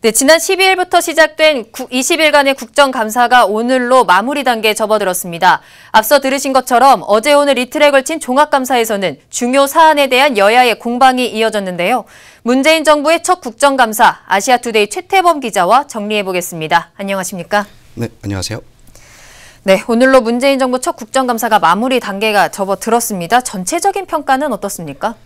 네, 지난 12일부터 시작된 20일간의 국정감사가 오늘로 마무리 단계에 접어들었습니다. 앞서 들으신 것처럼 어제 오늘 이틀에 걸친 종합감사에서는 중요 사안에 대한 여야의 공방이 이어졌는데요. 문재인 정부의 첫 국정감사, 아시아투데이 최태범 기자와 정리해보겠습니다. 안녕하십니까? 네, 안녕하세요. 네, 오늘로 문재인 정부 첫 국정감사가 마무리 단계가 접어들었습니다. 전체적인 평가는 어떻습니까?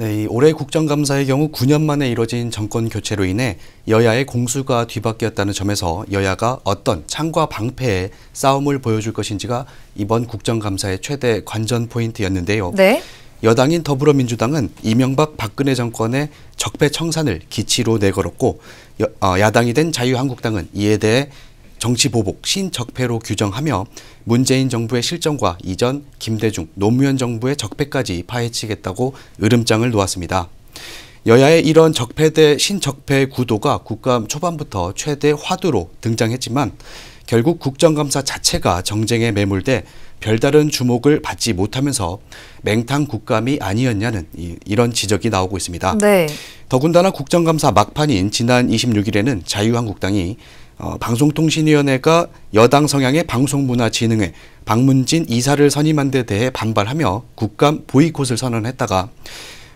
네, 이 올해 국정감사의 경우 9년 만에 이뤄진 정권 교체로 인해 여야의 공수가 뒤바뀌었다는 점에서 여야가 어떤 창과 방패의 싸움을 보여줄 것인지가 이번 국정감사의 최대 관전 포인트였는데요. 네. 여당인 더불어민주당은 이명박 박근혜 정권의 적폐 청산을 기치로 내걸었고 여, 어, 야당이 된 자유한국당은 이에 대해 정치보복, 신적폐로 규정하며 문재인 정부의 실정과 이전 김대중, 노무현 정부의 적폐까지 파헤치겠다고 으름장을 놓았습니다. 여야의 이런 적폐 대 신적폐 구도가 국감 초반부터 최대 화두로 등장했지만 결국 국정감사 자체가 정쟁에 매몰돼 별다른 주목을 받지 못하면서 맹탕 국감이 아니었냐는 이, 런 지적이 나오고 있습니다. 네. 더군다나 국정감사 막판인 지난 26일에는 자유한국당이 어, 방송통신위원회가 여당 성향의 방송문화진흥회 방문진 이사를 선임한 데 대해 반발하며 국감 보이콧을 선언했다가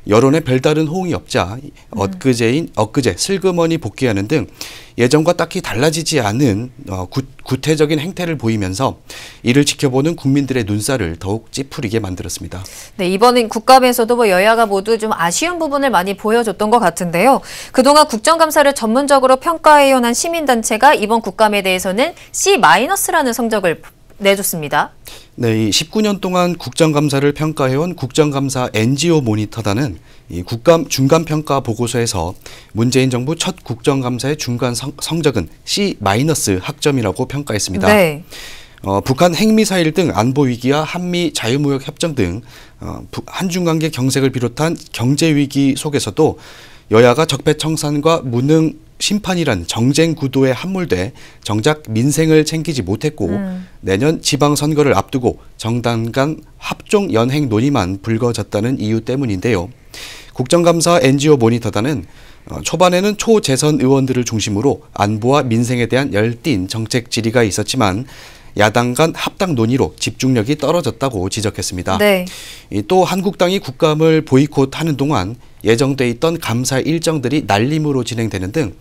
여론에 별다른 호응이 없자 엊그제인 엊그제 슬그머니 복귀하는 등 예전과 딱히 달라지지 않은 어, 구, 구태적인 행태를 보이면서 이를 지켜보는 국민들의 눈살을 더욱 찌푸리게 만들었습니다. 네, 이번엔 국감에서도 뭐 여야가 모두 좀 아쉬운 부분을 많이 보여줬던 것 같은데요. 그동안 국정감사를 전문적으로 평가해온 한 시민단체가 이번 국감에 대해서는 C-라는 성적을 내줬습니다. 네, 이 19년 동안 국정감사를 평가해온 국정감사 NGO 모니터단은 이 국감 중간평가 보고서에서 문재인 정부 첫 국정감사의 중간 성, 적은 C- 학점이라고 평가했습니다. 네. 어, 북한 핵미사일 등 안보 위기와 한미 자유무역 협정 등 어, 한중 관계 경색을 비롯한 경제 위기 속에서도 여야가 적폐청산과 무능 심판이란 정쟁 구도에 함몰돼 정작 민생을 챙기지 못했고 음. 내년 지방선거를 앞두고 정당 간 합종 연행 논의만 불거졌다는 이유 때문인데요. 국정감사 NGO 모니터단은 어, 초반에는 초재선 의원들을 중심으로 안보와 민생에 대한 열띤 정책 질의가 있었지만 야당 간 합당 논의로 집중력이 떨어졌다고 지적했습니다. 네. 또 한국당이 국감을 보이콧하는 동안 예정돼 있던 감사 일정들이 날림으로 진행되는 등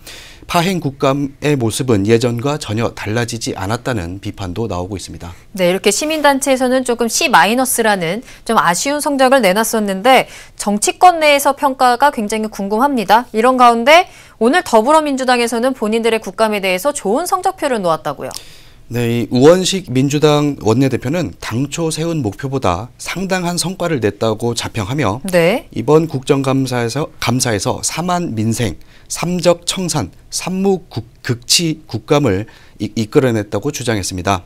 파행 국감의 모습은 예전과 전혀 달라지지 않았다는 비판도 나오고 있습니다. 네, 이렇게 시민단체에서는 조금 C-라는 좀 아쉬운 성적을 내놨었는데 정치권 내에서 평가가 굉장히 궁금합니다. 이런 가운데 오늘 더불어민주당에서는 본인들의 국감에 대해서 좋은 성적표를 놓았다고요. 네, 이 우원식 민주당 원내대표는 당초 세운 목표보다 상당한 성과를 냈다고 자평하며 네. 이번 국정감사에서 감사에서 사만 민생, 삼적 청산, 산무 극치 국감을 이, 이끌어냈다고 주장했습니다.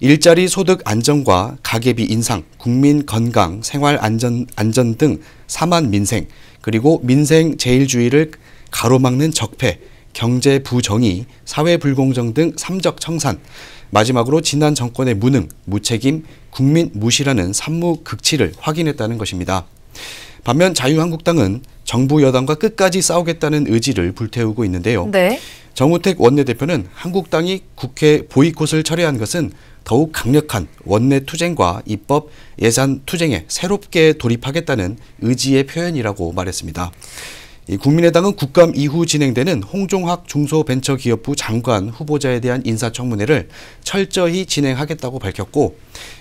일자리 소득 안정과 가계비 인상, 국민 건강, 생활 안전 안전 등 사만 민생 그리고 민생 제일주의를 가로막는 적폐 경제 부정의, 사회 불공정 등 삼적 청산, 마지막으로 지난 정권의 무능, 무책임, 국민 무시라는 산무극치를 확인했다는 것입니다. 반면 자유한국당은 정부 여당과 끝까지 싸우겠다는 의지를 불태우고 있는데요. 네. 정우택 원내대표는 한국당이 국회 보이콧을 철회한 것은 더욱 강력한 원내 투쟁과 입법 예산 투쟁에 새롭게 돌입하겠다는 의지의 표현이라고 말했습니다. 국민의당은 국감 이후 진행되는 홍종학 중소벤처기업부 장관 후보자에 대한 인사청문회를 철저히 진행하겠다고 밝혔고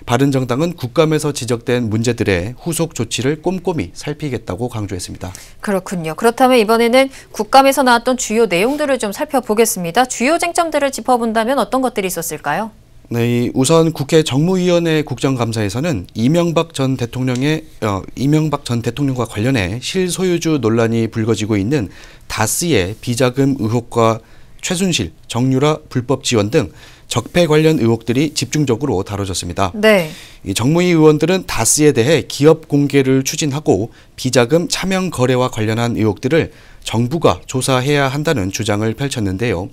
바른정당은 국감에서 지적된 문제들의 후속 조치를 꼼꼼히 살피겠다고 강조했습니다. 그렇군요. 그렇다면 이번에는 국감에서 나왔던 주요 내용들을 좀 살펴보겠습니다. 주요 쟁점들을 짚어본다면 어떤 것들이 있었을까요? 네, 우선 국회 정무위원회 국정감사에서는 이명박 전 대통령의 어, 이명박 전 대통령과 관련해 실소유주 논란이 불거지고 있는 다스의 비자금 의혹과 최순실, 정유라 불법 지원 등 적폐 관련 의혹들이 집중적으로 다뤄졌습니다. 네. 이 정무위 의원들은 다스에 대해 기업 공개를 추진하고 비자금 차명 거래와 관련한 의혹들을 정부가 조사해야 한다는 주장을 펼쳤는데요.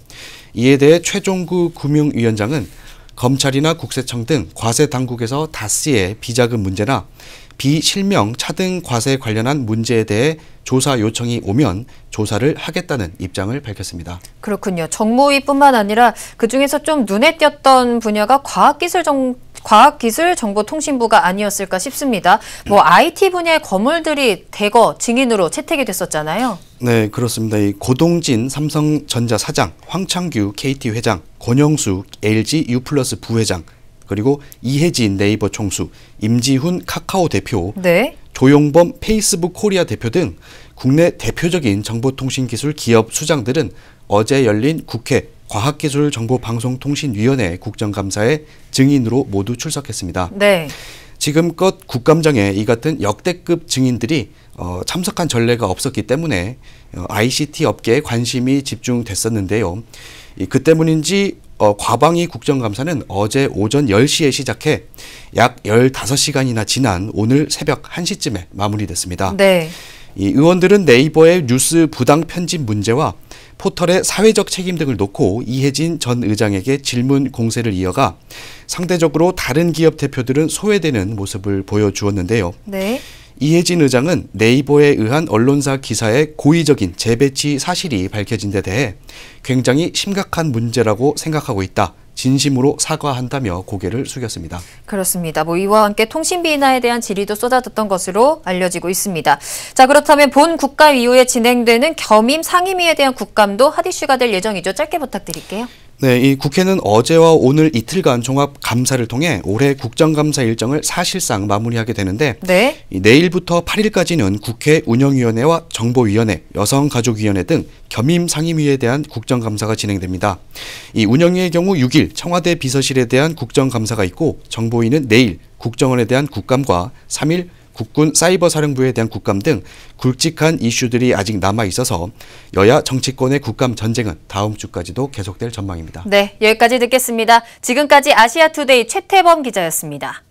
이에 대해 최종구 금융위원장은 검찰이나 국세청 등 과세 당국에서 다스의 비자금 문제나 비실명 차등 과세 관련한 문제에 대해 조사 요청이 오면 조사를 하겠다는 입장을 밝혔습니다. 그렇군요. 정모위뿐만 아니라 그중에서 좀 눈에 띄었던 분야가 과학기술 정, 과학기술정보통신부가 아니었을까 싶습니다. 뭐 IT 분야의 거물들이 대거 증인으로 채택이 됐었잖아요. 네, 그렇습니다. 이 고동진 삼성전자 사장, 황창규 KT 회장, 권영수 LG U 플러스 부회장, 그리고 이혜진 네이버 총수, 임지훈 카카오 대표, 네. 조용범 페이스북 코리아 대표 등 국내 대표적인 정보통신기술 기업 수장들은 어제 열린 국회 과학기술정보방송통신위원회 국정감사에 증인으로 모두 출석했습니다. 네. 지금껏 국감장에 이 같은 역대급 증인들이 어, 참석한 전례가 없었기 때문에 ICT 어, 업계에 관심이 집중됐었는데요. 그 때문인지 어, 과방위 국정감사는 어제 오전 10시에 시작해 약 15시간이나 지난 오늘 새벽 1시쯤에 마무리됐습니다. 네. 이 의원들은 네이버의 뉴스 부당 편집 문제와 포털의 사회적 책임 등을 놓고 이혜진 전 의장에게 질문 공세를 이어가 상대적으로 다른 기업 대표들은 소외되는 모습을 보여주었는데요. 네. 이혜진 의장은 네이버에 의한 언론사 기사의 고의적인 재배치 사실이 밝혀진 데 대해 굉장히 심각한 문제라고 생각하고 있다. 진심으로 사과한다며 고개를 숙였습니다. 그렇습니다. 뭐 이와 함께 통신비 인하에 대한 질의도 쏟아졌던 것으로 알려지고 있습니다. 자 그렇다면 본 국감 이후에 진행되는 겸임 상임위에 대한 국감도 핫이슈가 될 예정이죠. 짧게 부탁드릴게요. 네, 이 국회는 어제와 오늘 이틀간 종합 감사를 통해 올해 국정감사 일정을 사실상 마무리하게 되는데 네. 내일부터 8일까지는 국회 운영위원회와 정보위원회, 여성가족위원회 등 겸임 상임위에 대한 국정감사가 진행됩니다. 이 운영위의 경우 6일 청와대 비서실에 대한 국정감사가 있고 정보위는 내일 국정원에 대한 국감과 3일 국군 사이버 사령부에 대한 국감 등 굵직한 이슈들이 아직 남아 있어서 여야 정치권의 국감 전쟁은 다음 주까지도 계속될 전망입니다. 네, 여기까지 듣겠습니다. 지금까지 아시아투데이 최태범 기자였습니다.